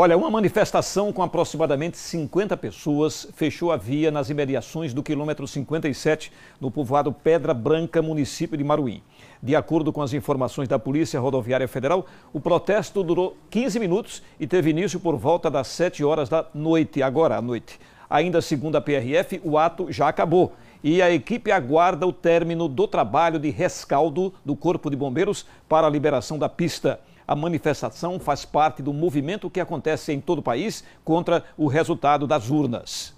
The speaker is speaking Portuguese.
Olha, uma manifestação com aproximadamente 50 pessoas fechou a via nas imediações do quilômetro 57 no povoado Pedra Branca, município de Maruí. De acordo com as informações da Polícia Rodoviária Federal, o protesto durou 15 minutos e teve início por volta das 7 horas da noite, agora à noite. Ainda segundo a PRF, o ato já acabou e a equipe aguarda o término do trabalho de rescaldo do Corpo de Bombeiros para a liberação da pista. A manifestação faz parte do movimento que acontece em todo o país contra o resultado das urnas.